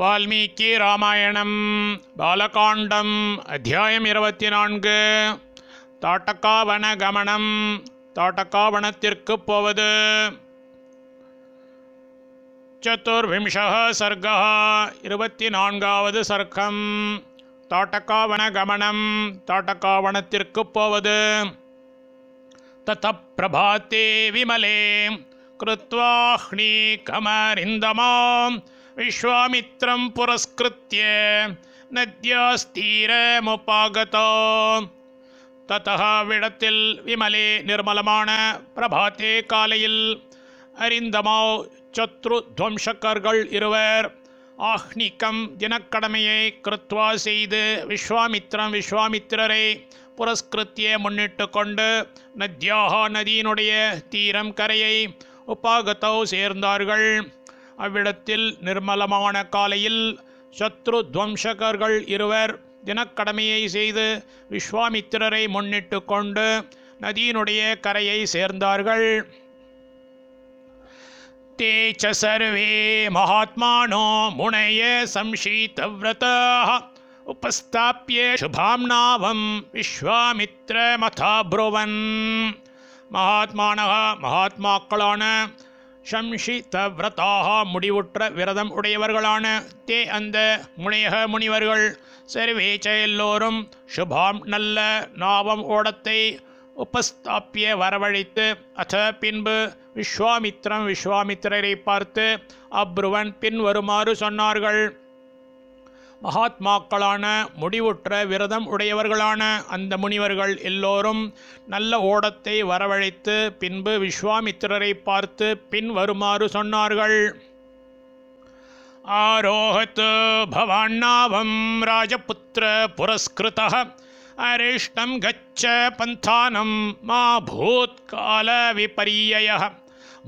வால்மீகி ராமாயணம் பாலகாண்டம் அத்தியாயம் இருபத்தி நான்கு தாட்டக்காவன கமனம் தாட்டக்காவனத்திற்கு போவது சத்துர்விம்சா சர்க்கா இருபத்தி நான்காவது சர்க்கம் தாட்டக்காவன கமனம் தாட்டக்காவனத்திற்கு போவது தத்த பிரபாத்தே விமலே கிருத்வாஹ்னி கமரிந்தமாம் விஸ்வாமித்ரம் विश्वामित्रं पुरस्कृत्य நத்யாஸ்தீரமுப்பாகதோ விடத்தில் விமலே நிர்மலமான பிரபாத்தே காலையில் அறிந்தமோ சத்ரு துவம்சக்கர்கள் இருவர் ஆஹ்னிக்கம் தினக்கடமையை கிருத்வா செய்து விஸ்வாமித்ரம் விஸ்வாமித்திரரை புரஸ்கிருத்திய முன்னிட்டு கொண்டு நத்யாகா நதியினுடைய தீரம் கரையை உப்பாகத்தோ சேர்ந்தார்கள் அவ்விடத்தில் நிர்மலமான காலையில் சத்ரு துவம்சகர்கள் இருவர் தினக்கடமையை செய்து விஸ்வாமித்திரரை முன்னிட்டு கொண்டு நதியினுடைய கரையை சேர்ந்தார்கள் ते மகாத்மானோ முனைய महात्मानो मुनये संशीतव्रताः उपस्थाप्य शुभां नावं विश्वामित्रमथाब्रुवन् மகாத்மானக மகாத்மாக்களான சம்ஷிதவிரதாக முடிவுற்ற விரதம் உடையவர்களான தே அந்த முனையக முனிவர்கள் சர்வேச்ச எல்லோரும் சுபாம் நல்ல நாவம் ஓடத்தை உபஸ்தாப்பிய வரவழைத்து அத பின்பு விஸ்வாமித்ரம் விஸ்வாமித்திரரை பார்த்து அப்ருவன் பின்வருமாறு சொன்னார்கள் மகாத்மாக்களான முடிவுற்ற விரதம் உடையவர்களான அந்த முனிவர்கள் எல்லோரும் நல்ல ஓடத்தை வரவழைத்து பின்பு விஸ்வாமித்திரரை பார்த்து பின் வருமாறு சொன்னார்கள் ஆரோகத்து பவாநாபம் ராஜபுத்திர புரஸ்கிருத அரிஷ்டம் கச்ச பந்தானம் மா பூத்கால விபரியய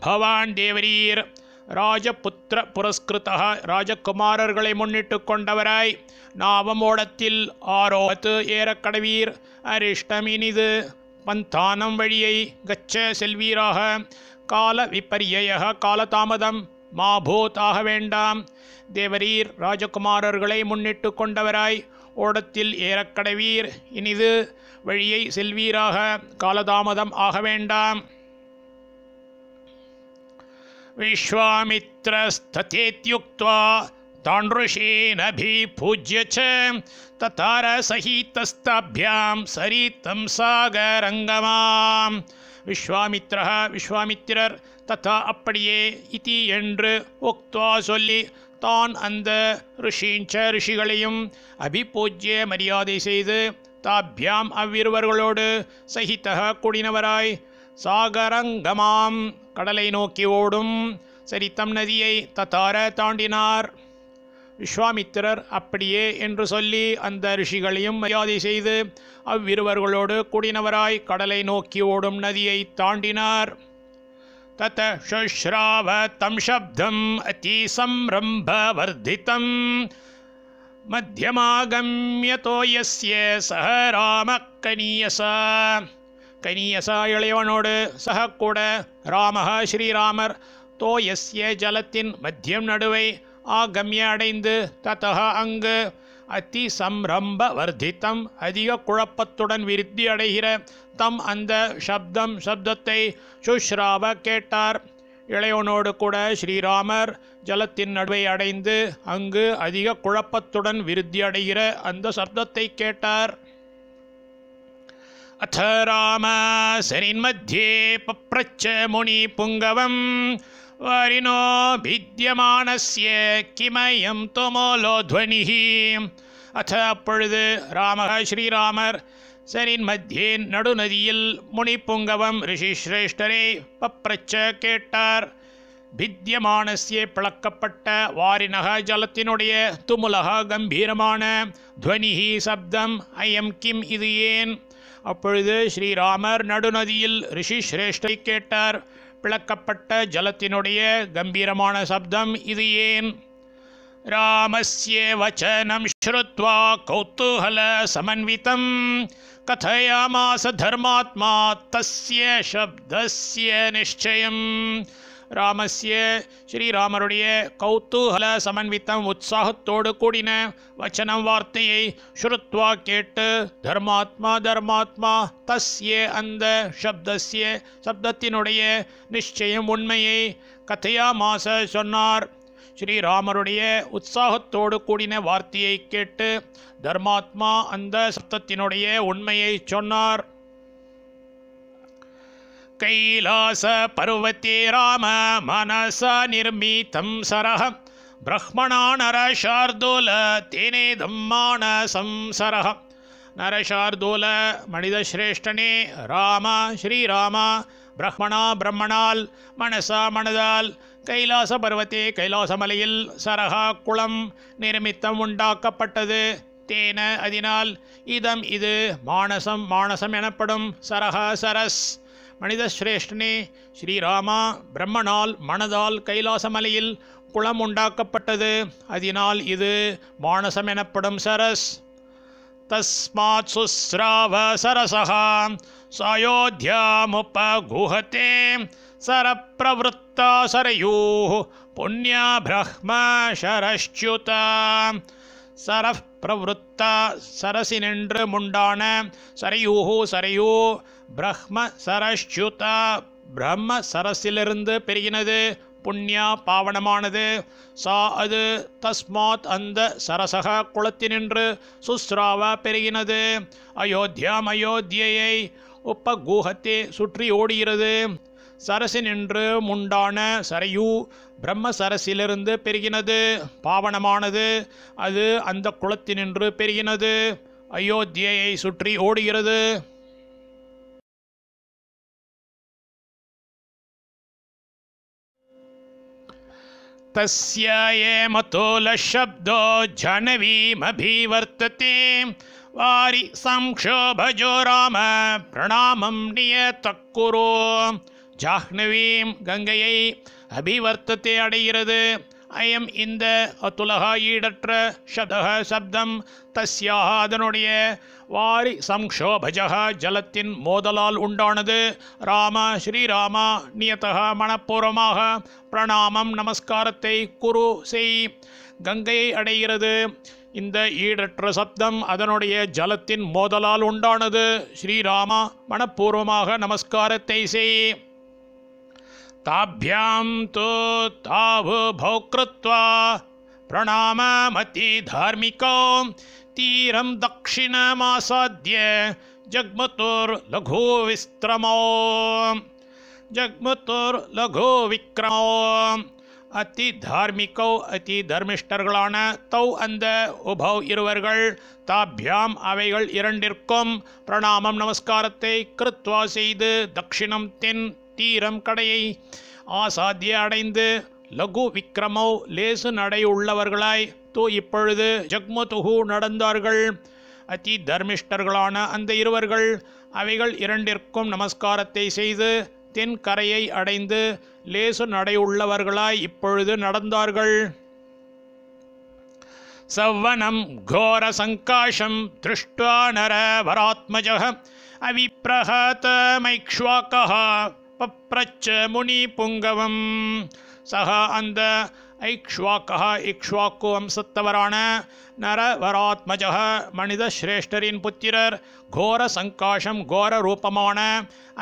பவான் தேவரீர் ராஜபுத்திர புரஸ்கிருத்தக ராஜகுமாரர்களை முன்னிட்டு கொண்டவராய் நாவமோடத்தில் ஆரோத்து ஏறக்கடவீர் அரிஷ்டமினிது பந்தானம் வழியை கச்ச செல்வீராக கால விபரியாக காலதாமதம் மாபூத்தாக ஆக வேண்டாம் தேவரீர் ராஜகுமாரர்களை முன்னிட்டு கொண்டவராய் ஓடத்தில் ஏறக்கடவீர் இனிது வழியை செல்வீராக காலதாமதம் ஆக வேண்டாம் विश्वामित्रस्तथेत्युक्त्वा ताण्डृषेनभिपूज्य च ततार सरितं सागरङ्गमां விஸ்வாமித்ரா விஸ்வாமித்திரர் தத்தா அப்படியே இதி என்று உக்துவா சொல்லி தான் அந்த ரிஷீஞ்ச ரிஷிகளையும் அபிபூஜ்ய மரியாதை செய்து தாபியாம் அவ்விருவர்களோடு சகித்தக குடினவராய் சாகரங்கமாம் கடலை நோக்கி ஓடும் சரித்தம் நதியை தத்தார தாண்டினார் விஸ்வாமித்திரர் அப்படியே என்று சொல்லி அந்த ரிஷிகளையும் மரியாதை செய்து அவ்விருவர்களோடு கூடினவராய் கடலை நோக்கி ஓடும் நதியை தாண்டினார் தத்த சுஸ்ராவ தம் சப்தம் அத்தீசம் ரம்ப வர்தித்தம் மத்தியமாகமியதோ சஹ ராமக்கனியசா கனியசா இளையவனோடு சக கூட ராமஹா ஸ்ரீராமர் தோ எஸ்ய ஜலத்தின் மத்தியம் நடுவை ஆகமிய அடைந்து ததா அங்கு அதி சம்ரம்ப வர்த்தித்தம் அதிக குழப்பத்துடன் விருத்தி அடைகிற தம் அந்த சப்தம் சப்தத்தை சுஷ்ராவ கேட்டார் இளையவனோடு கூட ஸ்ரீராமர் ஜலத்தின் நடுவை அடைந்து அங்கு அதிக குழப்பத்துடன் விருத்தி அடைகிற அந்த சப்தத்தை கேட்டார் அத்த अथ रामासनिन्मध्ये पप्रच्छ मुनिपुङ्गवम् वरिणो भिद्यमानस्य किमयं तुमोलोध्वनिः அத்த அப்பொழுது ராமக ஸ்ரீராமர் சரின் மத்தியே நடுநதியில் முனி புங்கவம் ரிஷி ரிஷிஸ்ரேஷ்டரை பப்ரச்ச கேட்டார் பித்தியமானசிய பிளக்கப்பட்ட வாரினக ஜலத்தினுடைய துமுலக கம்பீரமான துவனிஹி சப்தம் ஐயம் கிம் இது ஏன் அப்பொழுது ஸ்ரீராமர் நடுநதியில் ரிஷி சிரேஷ்டை கேட்டார் பிளக்கப்பட்ட ஜலத்தினுடைய கம்பீரமான சப்தம் இது ஏன் ராமஸ்யே வச்சனம் ஸ்ருத்வா கௌத்தூகல சமன்விதம் கதையாமாச தர்மாத்மா தஸ்ய சப்தஸ்ய நிச்சயம் ராமஸ்ய ஸ்ரீராமருடைய கௌதூகல சமன்வித்தம் உற்சாகத்தோடு கூடின வச்சனம் வார்த்தையை ஸ்ருத்வா கேட்டு தர்மாத்மா தர்மாத்மா தஸ்ய அந்த சப்தஸ்ய சப்தத்தினுடைய நிச்சயம் உண்மையை கதையாமாச சொன்னார் ஸ்ரீராமருடைய உற்சாகத்தோடு கூடின வார்த்தையை கேட்டு தர்மாத்மா அந்த சப்தத்தினுடைய உண்மையை சொன்னார் கைலாச பருவத்தே ராம மனச நிர்மிதம் சரகம் பிரம்மணானர நரஷார்தூல தேனேதம் மானசம் சரகம் நரஷார்தூல மனித சிரேஷ்டனே ராம ஸ்ரீராமா பிரம்மணா பிரம்மணால் மனசா மனதால் கைலாச பருவத்தே கைலாசமலையில் சரகா குளம் நிர்மித்தம் உண்டாக்கப்பட்டது தேன அதனால் இதம் இது மானசம் மானசம் எனப்படும் சரஹா சரஸ் மனித சிரேஷ்டனே ஸ்ரீராமா பிரம்மனால் மனதால் கைலாசமலையில் குளம் உண்டாக்கப்பட்டது அதனால் இது மானசம் எனப்படும் சரஸ் தஸ்மாத் சுஸ்ராவ சரசா சாயோத்தியாமுபகுஹத்தே சரப்பிரவருத்தா சரையூ புண்ணியா பிரம்ம சரஷ்யுதா சரஃப் சரசி நின்று முண்டான சரையூஹு சரையூ பிரம்ம சரஷ்யுதா பிரம்ம சரசிலிருந்து பெருகினது புண்ணியா பாவனமானது சா அது தஸ்மாத் அந்த சரசக குளத்தினின்று சுஸ்ராவ பெருகினது அயோத்தியாம் அயோத்தியை உப்பகூகத்தை சுற்றி ஓடுகிறது சரசினின்று முண்டான சரையூ பிரம்ம சரசிலிருந்து பெருகினது பாவனமானது அது அந்த குளத்தினின்று பெருகினது அயோத்தியை சுற்றி ஓடுகிறது तस्य येमतोलशब्दो जनवीमभिवर्तते वारि संक्षोभजो राम प्रणामं नियतः कुरु जाह्नवीं அபிவர்த்தத்தை அடைகிறது அயம் இந்த அத்துலகா ஈடற்ற சதக சப்தம் தஸ்யாக அதனுடைய வாரி சம்ஷோபஜக ஜலத்தின் மோதலால் உண்டானது ராம ஸ்ரீராமா நியத்தக மனப்பூர்வமாக பிரணாமம் நமஸ்காரத்தை குரு செய் கங்கையை அடைகிறது இந்த ஈடற்ற சப்தம் அதனுடைய ஜலத்தின் மோதலால் உண்டானது ஸ்ரீராமா மனப்பூர்வமாக நமஸ்காரத்தை செய் ताभ्यां तु ताभुभौ कृत्वा प्रणाममतिधार्मिकौ तीरं दक्षिणमासाद्य जग्मतुर्लघुविस्त्रमौ जग्मतुर्लघुविक्रमौ अतिधार्मिकौ अतिधर्मिष्टर्गलान तौ अन्द उभौ इरुवर्गल् ताभ्याम् अवैगल् इरण्डिर्कुं प्रणामं नमस्कारते कृत्वा सेद् दक्षिणं तिन् தீரம் கடையை ஆசாத்திய அடைந்து லகு விக்ரமோ லேசு நடை உள்ளவர்களாய் தோ இப்பொழுது ஜக்மதுகு நடந்தார்கள் அதி தர்மிஷ்டர்களான அந்த இருவர்கள் அவைகள் இரண்டிற்கும் நமஸ்காரத்தை செய்து தென்கரையை அடைந்து லேசு நடை உள்ளவர்களாய் இப்பொழுது நடந்தார்கள் சவ்வனம் கோர சங்காஷம் திருஷ்டுவா நர வராத்மஜக அவிப்ரஹத பப்ரச்ச முனி புங்கவம் சக அந்த ஐக்ஷ்வாக்கா இக்ஷ்வாக்கு வம்சத்தவரான நரவராத்மஜ மனித சிரேஷ்டரின் புத்திரர் கோர சங்காஷம் கோர ரூபமான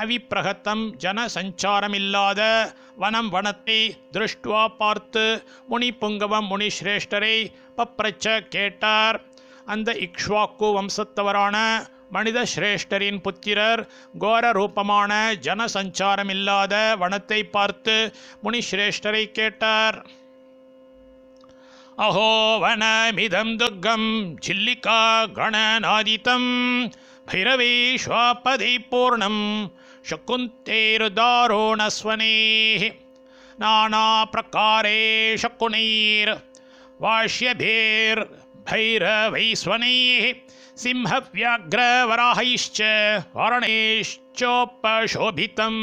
அவிப்பிரகத்தம் ஜன சஞ்சாரமில்லாத வனம் வனத்தை திருஷ்டுவா பார்த்து முனி புங்கவம் முனி சிரேஷ்டரை பப்ரச்ச கேட்டார் அந்த இக்ஷ்வாக்கு வம்சத்தவரான மனித சிரேஷ்டரின் புத்திரர் கோர ரூபமான ஜனசஞ்சாரம் இல்லாத வனத்தை பார்த்து முனி சிரேஷ்டரை கேட்டார் அஹோ வனமிதம் துர்க்கம் ஜில்லிகா கணநாதித்தம் பைரவீஸ்வாபதை பூர்ணம் நானா பிரகாரே சக்குனீர் வாஷ்யபேர் भैरवैस्वनैः सिंहव्याघ्रवराहैश्च वर्णैश्चोपशोभितम्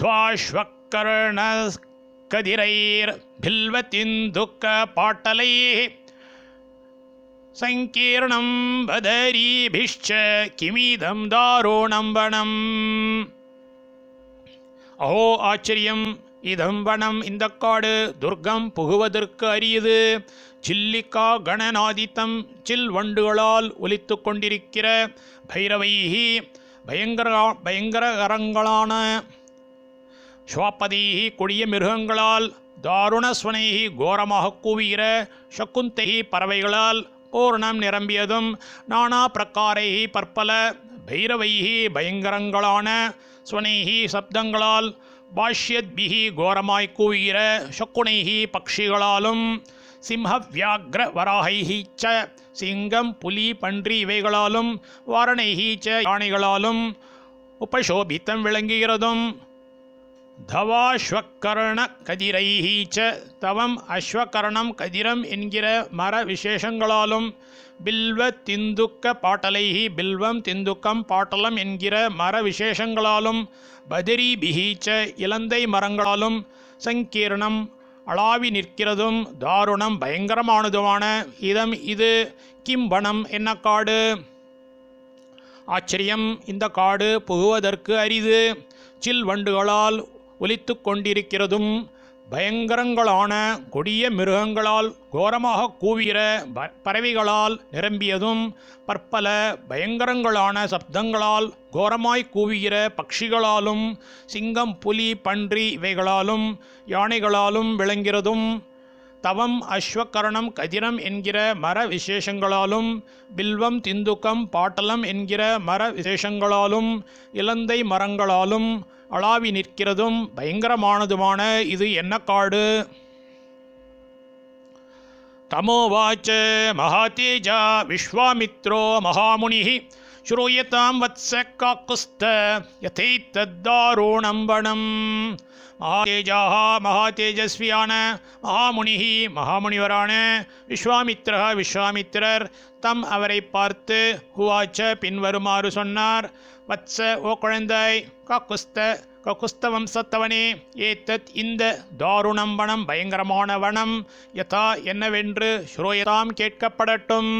ध्वाश्वकर्णकदिरैर्भिल्वतिन्दुकपाटलैः सङ्कीर्णं बदरीभिश्च किमिदं दारुणं वनम् அஹோ ஆச்சரியம் இதம் வனம் இந்த காடு துர்க்கம் புகுவதற்கு அரியது சில்லிக்கா கணநாதித்தம் சில் வண்டுகளால் ஒலித்து கொண்டிருக்கிற பைரவைஹி பயங்கர பயங்கரகரங்களான சுவாப்பதீஹி கொடிய மிருகங்களால் தாருணஸ்வனைஹி கோரமாக கூவுகிற சக்குந்தைஹி பறவைகளால் பூர்ணம் நிரம்பியதும் நானா பிரக்காரைஹி பற்பல பைரவைஹி பயங்கரங்களான ஸ்வனைஹி சப்தங்களால் பாஷ்யத்பிஹி கோரமாய் கூவுகிற சக்குனைஹி பக்ஷிகளாலும் சிம்ஹ வியாக்ர வராகைஹி ச சிங்கம் புலி பன்றி இவைகளாலும் வாரணைஹி ச யானைகளாலும் உபசோபித்தம் விளங்குகிறதும் தவாஸ்வக்கரண கதிரைஹி ச தவம் அஸ்வக்கரணம் கதிரம் என்கிற மர விசேஷங்களாலும் பில்வ திந்துக்க பாட்டலைஹி பில்வம் திந்துக்கம் பாட்டலம் என்கிற மர விசேஷங்களாலும் பதிரி பிஹீச்ச இலந்தை மரங்களாலும் சங்கீர்ணம் அளாவி நிற்கிறதும் தாருணம் பயங்கரமானதுமான இதம் இது கிம்பணம் என்ன காடு ஆச்சரியம் இந்த காடு புகுவதற்கு அரிது சில் வண்டுகளால் ஒலித்து கொண்டிருக்கிறதும் பயங்கரங்களான கொடிய மிருகங்களால் கோரமாக ப பறவைகளால் நிரம்பியதும் பற்பல பயங்கரங்களான சப்தங்களால் கோரமாய் கூவுகிற பட்சிகளாலும் சிங்கம் புலி பன்றி இவைகளாலும் யானைகளாலும் விளங்கிறதும் தவம் அஸ்வக்கரணம் கதிரம் என்கிற மர விசேஷங்களாலும் பில்வம் திந்துக்கம் பாட்டலம் என்கிற மர விசேஷங்களாலும் இலந்தை மரங்களாலும் அளாவி நிற்கிறதும் பயங்கரமானதுமான இது என்ன காடு தமோவாச்ச மகாதேஜா விஸ்வாமித்ரோ மகாமுனி ஸ்ரூயதாம் வத்ச காக்குஸ்த யதைத்தத்தாரூணம் வனம் மகா மகாதேஜஸ்வியான மகாமுனி மகாமுனிவரான விஸ்வாமித்ரா விஸ்வாமித்திரர் தம் அவரை பார்த்து ஹுவாச்ச பின்வருமாறு சொன்னார் வத்ச ஓ குழந்தாய் கக்குஸ்த கக்குஸ்த வம்சத்தவனே ஏத்தத் இந்த தாருணம் வனம் பயங்கரமான வனம் யதா என்னவென்று ஸ்ரோயதாம் கேட்கப்படட்டும்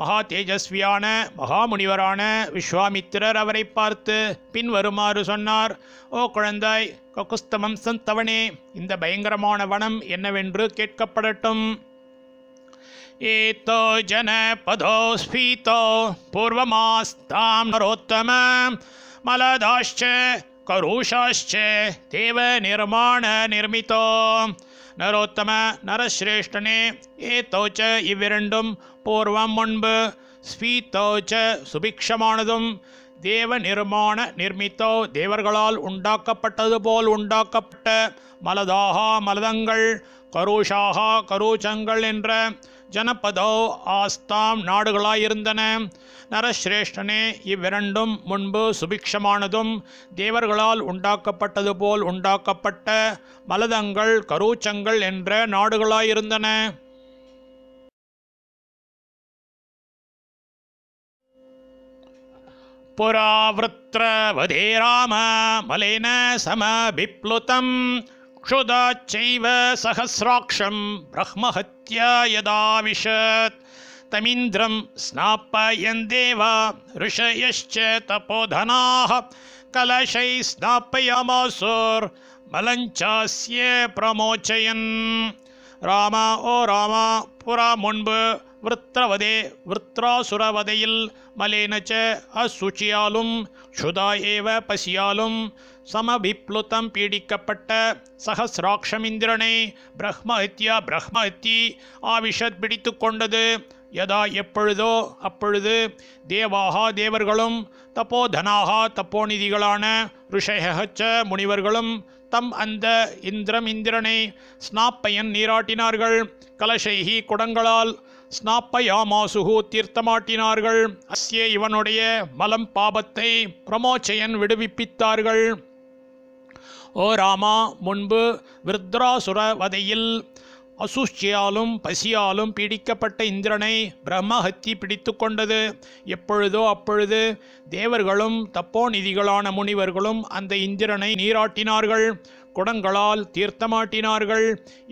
மகா தேஜஸ்வியான மகாமுனிவரான விஸ்வாமித்திரர் அவரை பார்த்து பின்வருமாறு சொன்னார் ஓ குழந்தாய் ககுஸ்த வம்சத்தவனே இந்த பயங்கரமான வனம் என்னவென்று கேட்கப்படட்டும் एतो जनपदो स्फीतो மலதாஷ்ச கருஷாஷ்ச मलदाश्च करुषाश्च देवनिर्माणनिर्मितो நரோத்தம நரஸ்ரேஷ்டனே ஏ தோச்ச இவ்விரண்டும் பூர்வம் முன்பு ஸ்வீதோச்ச சுபிக்ஷமானதும் தேவ நிர்மாண நிர்மித்தோ தேவர்களால் உண்டாக்கப்பட்டது போல் உண்டாக்கப்பட்ட மலதாகா மலதங்கள் கருஷாகா கரூச்சங்கள் என்ற ஜனபதோ ஆஸ்தாம் நாடுகளாயிருந்தன நரசிரேஷ்டனே இவ்விரண்டும் முன்பு சுபிக்ஷமானதும் தேவர்களால் உண்டாக்கப்பட்டது போல் உண்டாக்கப்பட்ட மலதங்கள் கரூச்சங்கள் என்ற நாடுகளாயிருந்தன புராவத்திரவதே ராம மலேன சம விப்ளுதம் चक्षुदाच्चैव सहस्राक्षं ब्रह्महत्या यदाविशत् तमिन्द्रं स्नापयन् देवा ऋषयश्च तपोधनाः कलशैः ஸ்நாப்பயாமாசோர்மலஞ்சாஸ்ய பிரமோச்சயன் ராமா ஓ ராமா புறா முன்பு விருத்திரவதே விருத்ராசுரவதையில் மலேனச்ச அசுச்சியாலும் சுதா ஏவ பசியாலும் சமவிப்ளுத்தம் பீடிக்கப்பட்ட சகசிராட்சமிந்திரனை பிரம்மஹத்யா பிரம்மஹத்தி ஆவிஷத் பிடித்து கொண்டது யதா எப்பொழுதோ அப்பொழுது தேவாகா தேவர்களும் தப்போதனாகா தப்போநிதிகளான ருஷயகச்ச முனிவர்களும் தம் அந்த இந்திரமிந்திரனை ஸ்னாப்பையன் நீராட்டினார்கள் கலசைகி குடங்களால் ஸ்னாப்பயாமாசுகு தீர்த்தமாட்டினார்கள் அஸ்ய இவனுடைய மலம் பாபத்தை பிரமோச்சையன் விடுவிப்பித்தார்கள் ஓ ராமா முன்பு விருத்ராசுரவதையில் அசுஷ்டியாலும் பசியாலும் பீடிக்கப்பட்ட இந்திரனை பிரம்மஹத்தி பிடித்து கொண்டது எப்பொழுதோ அப்பொழுது தேவர்களும் தப்போநிதிகளான முனிவர்களும் அந்த இந்திரனை நீராட்டினார்கள் குடங்களால் தீர்த்தமாட்டினார்கள்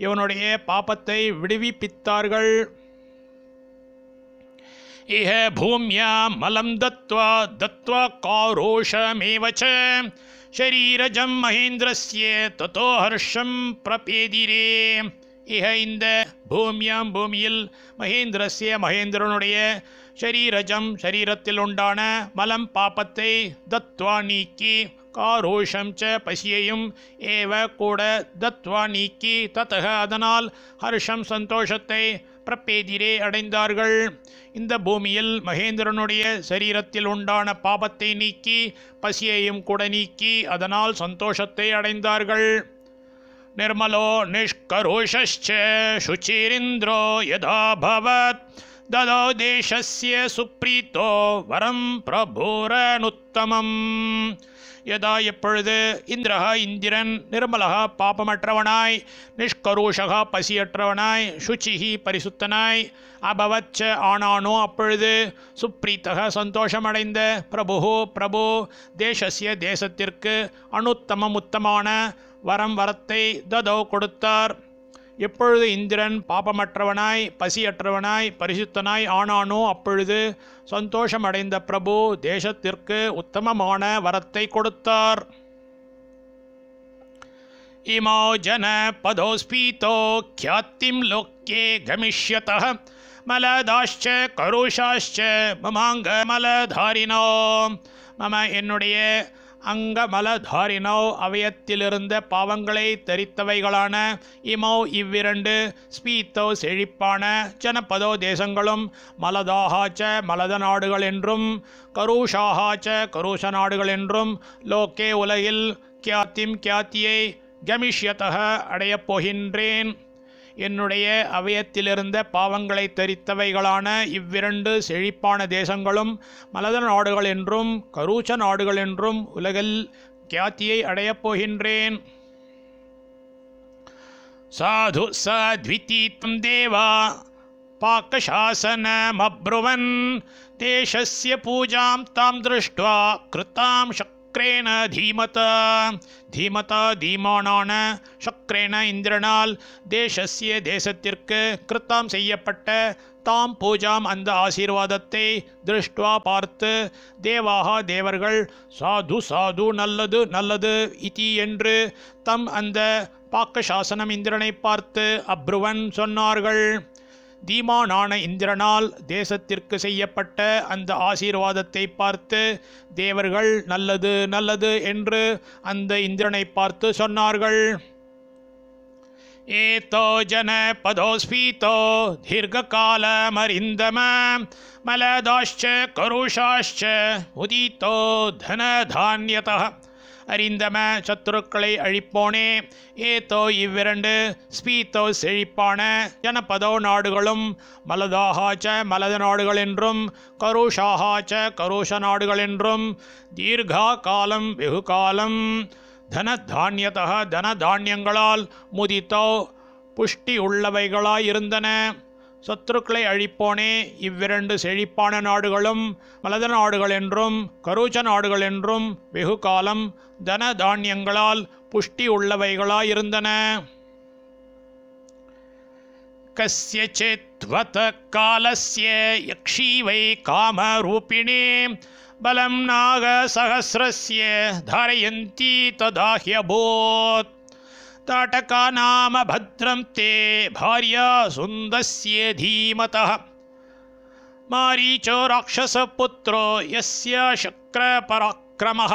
இவனுடைய பாப்பத்தை விடுவிப்பித்தார்கள் இஹ பூமியா மலம் தத்வா தத்வா காரோஷமேவ ஷரீரஜம் மகேந்திரஸ்ய தத்தோ ஹர்ஷம் பிரபேதிரே இஹ இந்த பூமியாம் பூமியில் மகேந்திரஸ்ய மகேந்திரனுடைய ஷரீரஜம் ஷரீரத்தில் உண்டான மலம் பாப்பத்தை தத்வா நீக்கி காரோஷம் ச பசியையும் ஏவ கூட தத்வா நீக்கி தத்தக அதனால் ஹர்ஷம் சந்தோஷத்தை பிரப்பேதிரே அடைந்தார்கள் இந்த பூமியில் மகேந்திரனுடைய சரீரத்தில் உண்டான பாபத்தை நீக்கி பசியையும் கூட நீக்கி அதனால் சந்தோஷத்தை அடைந்தார்கள் நிர்மலோ நிஷ்கருஷே சுச்சிரிந்திரோ யதாபவத் ददौ देशस्य सुप्रीतो வரம் பிரபூரனுத்தமம் யதா எப்பொழுது இந்திரஹா இந்திரன் நிர்மலகா பாபமற்றவனாய் நிஷ்கருஷகா பசியற்றவனாய் சுச்சிஹி பரிசுத்தனாய் அபவச்ச ஆனானோ அப்பொழுது சுப்ரீத்தக சந்தோஷமடைந்த பிரபு பிரபு தேசசிய தேசத்திற்கு அனுத்தமம் உத்தமான வரம் வரத்தை ததோ கொடுத்தார் எப்பொழுது இந்திரன் பாபமற்றவனாய் பசியற்றவனாய் பரிசுத்தனாய் ஆனானோ அப்பொழுது சந்தோஷமடைந்த பிரபு தேசத்திற்கு உத்தமமான வரத்தை கொடுத்தார் இமோ ஜன பதோஸ்பீதோ கியாத்திம் லோக்கே கமிஷ்யத மலதாஷ்ச கருஷாஷ்ச மமாங்க மலதாரினோ மம என்னுடைய அங்கமலதாரினோ அவயத்திலிருந்த பாவங்களை தரித்தவைகளான இமோ இவ்விரண்டு ஸ்பீத்தோ செழிப்பான ஜனபதோ தேசங்களும் மலதாகாச்ச மலத நாடுகள் என்றும் கருஷாகாச்ச கரூஷ நாடுகள் என்றும் லோக்கே உலகில் கியாத்திம் கியாத்தியை கமிஷ்யத்தக அடையப் போகின்றேன் என்னுடைய அவயத்திலிருந்த பாவங்களை தரித்தவைகளான இவ்விரண்டு செழிப்பான தேசங்களும் மலத நாடுகள் என்றும் கரூச்ச நாடுகள் என்றும் உலகில் கியாத்தியை அடையப் போகின்றேன் சாது சாத்வித்தீத்தம் தேவா पाकशासनमब्रुवन् देशस्य பூஜாம் தாம் திருஷ்டுவா கிருத்தாம் சக்கரேன தீமதா தீமதா தீமானான சக்ரேன இந்திரனால் தேசசிய தேசத்திற்கு கிருத்தாம் செய்யப்பட்ட தாம் பூஜாம் அந்த ஆசீர்வாதத்தை திருஷ்டுவா பார்த்து தேவாகா தேவர்கள் சாது சாது நல்லது நல்லது இதி என்று தம் அந்த பாக்க சாசனம் இந்திரனை பார்த்து அப்ருவன் சொன்னார்கள் தீமானான இந்திரனால் தேசத்திற்கு செய்யப்பட்ட அந்த ஆசீர்வாதத்தை பார்த்து தேவர்கள் நல்லது நல்லது என்று அந்த இந்திரனை பார்த்து சொன்னார்கள் ஏதோ ஜன பதோஸ்பீதோ மரிந்தம மலதாஷ்ச கருஷாஷ்ச உதித்தோ தானியதா அறிந்தம சத்துருக்களை அழிப்போனே ஏதோ இவ்விரண்டு ஸ்பீத்தோ செழிப்பான ஜனபதோ நாடுகளும் மலதாகாச்ச மலத நாடுகள் என்றும் கருஷாகாச்ச கருஷ நாடுகள் என்றும் தீர்கா காலம் வெகு காலம் தனதானியத்தக தனதானியங்களால் முதித்தோ புஷ்டி உள்ளவைகளாயிருந்தன சத்துருக்களை அழிப்போனே இவ்விரண்டு செழிப்பான நாடுகளும் மலத நாடுகள் என்றும் கருச்ச நாடுகள் என்றும் வெகு காலம் தன தானியங்களால் புஷ்டி உள்ளவைகளாயிருந்தன கசிய காலசிய யக்ஷீவை காமரூபிணே பலம் நாக சகசிரஸ்ய தாரயந்தி ததாகியபோத் ताटका नाम भद्रं ते भार्य सुन्दस्ये धीमत मारीचो राक्षसपुत्रो यस्य शक्रपराक्रमः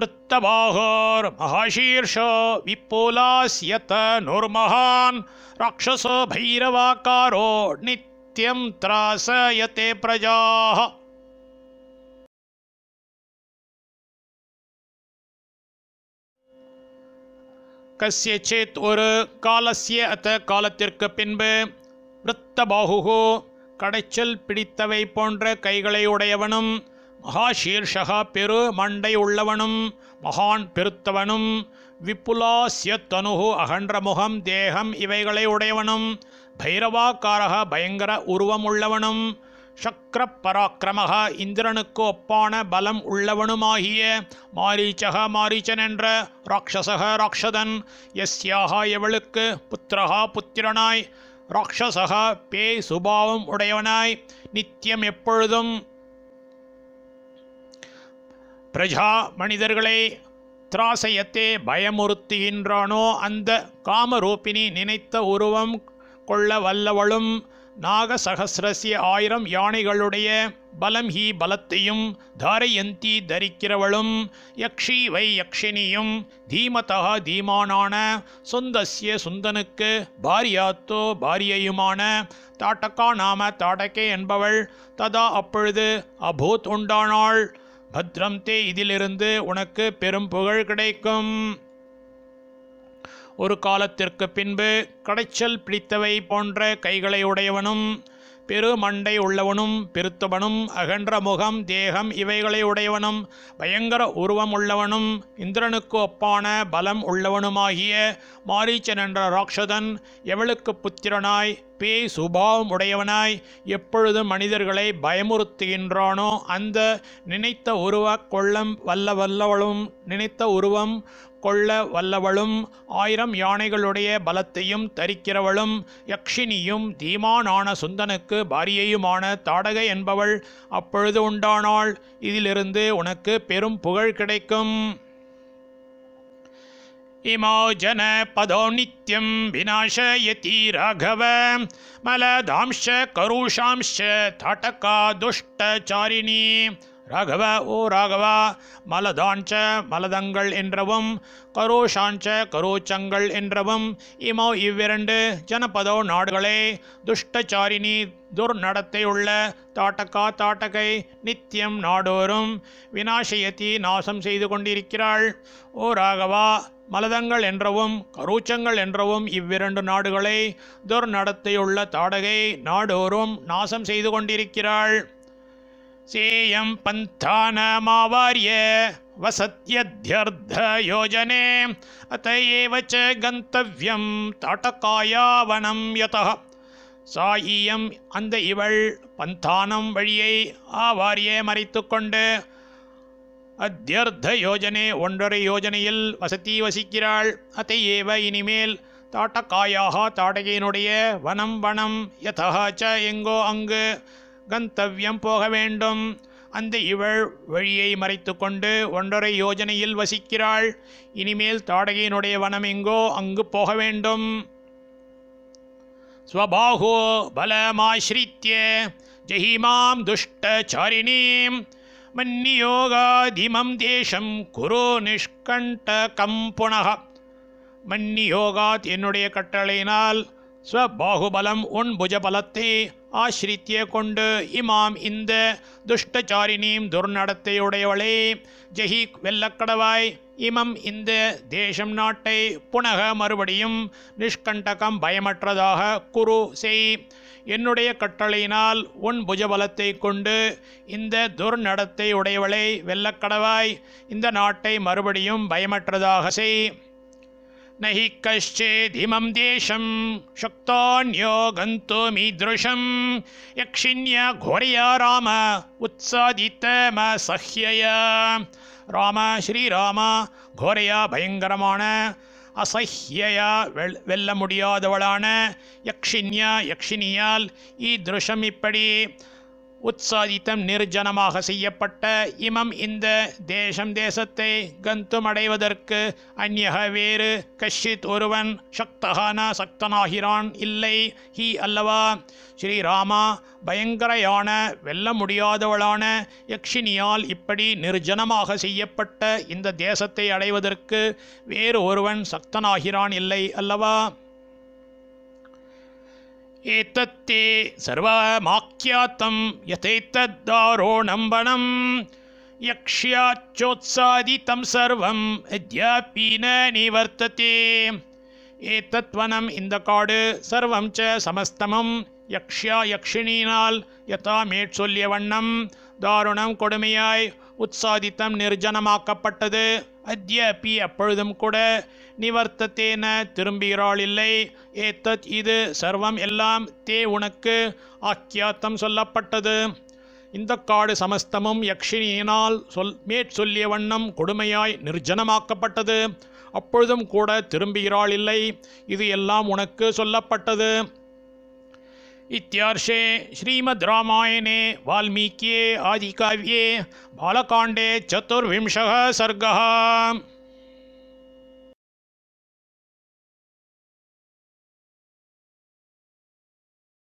वृत्तबाहोर्महाशीर्षो विपुलास्यतनुर्महान् राक्षसो भैरवाकारो नित्यं त्रासयते प्रजाः கசியச்சேத் ஒரு காலசிய அத்த காலத்திற்கு பின்பு விருத்தபாகுகு கடைச்சல் பிடித்தவை போன்ற கைகளை உடையவனும் மகாஷீர்ஷகா பெரு மண்டை உள்ளவனும் மகான் பெருத்தவனும் விப்புலாசிய தனுகு அகன்ற முகம் தேகம் இவைகளை உடையவனும் பைரவாக்காரக பயங்கர உருவமுள்ளவனும் சக்கர பராக்கிரமக இந்திரனுக்கு ஒப்பான பலம் உள்ளவனுமாகிய மாரீச்சக மாரீச்சன் என்ற ராட்சசக ராட்சதன் எஸ்யாக எவளுக்கு புத்திரகா புத்திரனாய் ராட்சசக பேய் சுபாவம் உடையவனாய் நித்தியம் எப்பொழுதும் பிரஜா மனிதர்களை திராசையத்தே பயமுறுத்துகின்றானோ அந்த காமரூபினி நினைத்த உருவம் கொள்ள வல்லவளும் நாகசகசிரசிய ஆயிரம் யானைகளுடைய பலம் ஹீ பலத்தையும் தாரயந்தி தரிக்கிறவளும் யக்ஷி வை யக்ஷினியும் தீமதா தீமானான சுந்தஸ்ய சுந்தனுக்கு பாரியாத்தோ பாரியையுமான தாட்டக்கா நாம தாடக்கே என்பவள் ததா அப்பொழுது அபூத் உண்டானாள் பத்ரம் தே இதிலிருந்து உனக்கு பெரும் புகழ் கிடைக்கும் ஒரு காலத்திற்கு பின்பு கடைச்சல் பிடித்தவை போன்ற கைகளை உடையவனும் பெரு மண்டை உள்ளவனும் பெருத்தவனும் அகன்ற முகம் தேகம் இவைகளை உடையவனும் பயங்கர உருவம் உள்ளவனும் இந்திரனுக்கு ஒப்பான பலம் உள்ளவனுமாகிய மாரீச்சன் என்ற ராட்சதன் எவளுக்கு புத்திரனாய் பேய் சுபாவம் உடையவனாய் எப்பொழுது மனிதர்களை பயமுறுத்துகின்றானோ அந்த நினைத்த உருவ கொள்ளம் வல்ல வல்லவளும் நினைத்த உருவம் கொள்ள வல்லவளும் ஆயிரம் யானைகளுடைய பலத்தையும் தரிக்கிறவளும் யக்ஷினியும் தீமானான சுந்தனுக்கு பாரியையுமான தாடகை என்பவள் அப்பொழுது உண்டானாள் இதிலிருந்து உனக்கு பெரும் புகழ் கிடைக்கும் इमोजन பதோ நித்யம் विनाशयति ராகவ मलदांश्च करुषांश्च ताटका துஷ்டசாரிணி ராகவ ஓ ராகவா மலதாஞ்ச மலதங்கள் என்றவும் கரோஷாஞ்ச கரோச்சங்கள் என்றவும் இமோ இவ்விரண்டு ஜனபதோ நாடுகளே துஷ்டச்சாரிணி துர்நடத்தையுள்ள தாட்டக்கா தாட்டகை நித்தியம் நாடோறும் வினாசயத்தி நாசம் செய்து கொண்டிருக்கிறாள் ஓ ராகவா மலதங்கள் என்றவும் கரூச்சங்கள் என்றவும் இவ்விரண்டு நாடுகளை துர்நடத்தையுள்ள தாடகை நாடோறும் நாசம் செய்து கொண்டிருக்கிறாள் சேயம் பந்தானமாவாரிய वसत्यध्यर्थयोजने अत एव च गन्तव्यं ताटकायावनं यतः சாயியம் அந்த இவள் பந்தானம் வழியை ஆவாரியே மறைத்து கொண்டு அத்தியர்த்த யோஜனை ஒன்றரை யோஜனையில் வசதி வசிக்கிறாள் அத்தை ஏவ இனிமேல் தாட்டக்காயாக தாடகையினுடைய வனம் வனம் யதா எங்கோ அங்கு கந்தவியம் போக வேண்டும் அந்த இவள் வழியை மறைத்து கொண்டு ஒன்றரை யோஜனையில் வசிக்கிறாள் இனிமேல் தாடகையினுடைய வனம் எங்கோ அங்கு போக வேண்டும் ஸ்வபாகோ பலமாசிரித்திய ஜஹிமாம் துஷ்ட சாரிணீம் மன்னியோகாதிமம் தேசம் குரு நிஷ்கண்டகம் புனக மன்னியோகாத் என்னுடைய கட்டளையினால் ஸ்வபாகுபலம் உன் புஜபலத்தை ஆசிரித்திய கொண்டு இமாம் இந்த துஷ்டச்சாரினியும் துர்நடத்தையுடையவளே ஜெஹி வெல்லக்கடவாய் இமம் இந்த தேசம் நாட்டை புனக மறுபடியும் நிஷ்கண்டகம் பயமற்றதாக குரு செய் என்னுடைய கட்டளையினால் உன் புஜபலத்தை கொண்டு இந்த துர்நடத்தை உடையவளை வெல்லக்கடவாய் இந்த நாட்டை மறுபடியும் பயமற்றதாக செய் நி हि தேசம் देशं शक्तोऽन्यो गन्तुमीदृशं यक्षिण्य घोरया राम ராம ஸ்ரீராம கோரையா பயங்கரமான அசஹ்யா வெல் வெல்ல முடியாதவளான யக்ஷின்யா யக்ஷினியால் இத்திருஷம் இப்படி உற்சாதித்தம் நிர்ஜனமாக செய்யப்பட்ட இமம் இந்த தேசம் தேசத்தை கந்தும் அடைவதற்கு அந்நக வேறு கஷித் ஒருவன் சக்தகான சக்தனாகிறான் இல்லை ஹி அல்லவா ஸ்ரீராமா பயங்கரையான வெல்ல முடியாதவளான யக்ஷினியால் இப்படி நிர்ஜனமாக செய்யப்பட்ட இந்த தேசத்தை அடைவதற்கு வேறு ஒருவன் சக்தனாகிறான் இல்லை அல்லவா ஏத்தத்தே சர்வமாக்கியாத்தம் யதைத்தத்தாரோணம்பணம் யக்ஷாச்சோத்சாதித்தம் சர்வம் அத்யாபி ந நிவர்த்ததே ஏத்தத்வனம் இந்த காடு சர்வம் ச சமஸ்தமம் யக்ஷா யக்ஷினால் யதா மேற்சொல்லிய வண்ணம் தாருணம் கொடுமையாய் உற்சாதித்தம் நிர்ஜனமாக்கப்பட்டது அத்யபி அப்பொழுதும் கூட நிவர்த்தத்தேன திரும்புகிறாள் இல்லை ஏத்தத் இது சர்வம் எல்லாம் தே உனக்கு ஆக்கியாத்தம் சொல்லப்பட்டது இந்த காடு சமஸ்தமும் யக்ஷினியினால் சொல் மேற்சொல்லிய வண்ணம் கொடுமையாய் நிர்ஜனமாக்கப்பட்டது அப்பொழுதும் கூட திரும்புகிறாள் இல்லை இது எல்லாம் உனக்கு சொல்லப்பட்டது इत्यार्षे श्रीमद् रामायणे वाल्मीक्ये आदिकाव्ये बालकाण्डे चतुर्विंशः सर्गः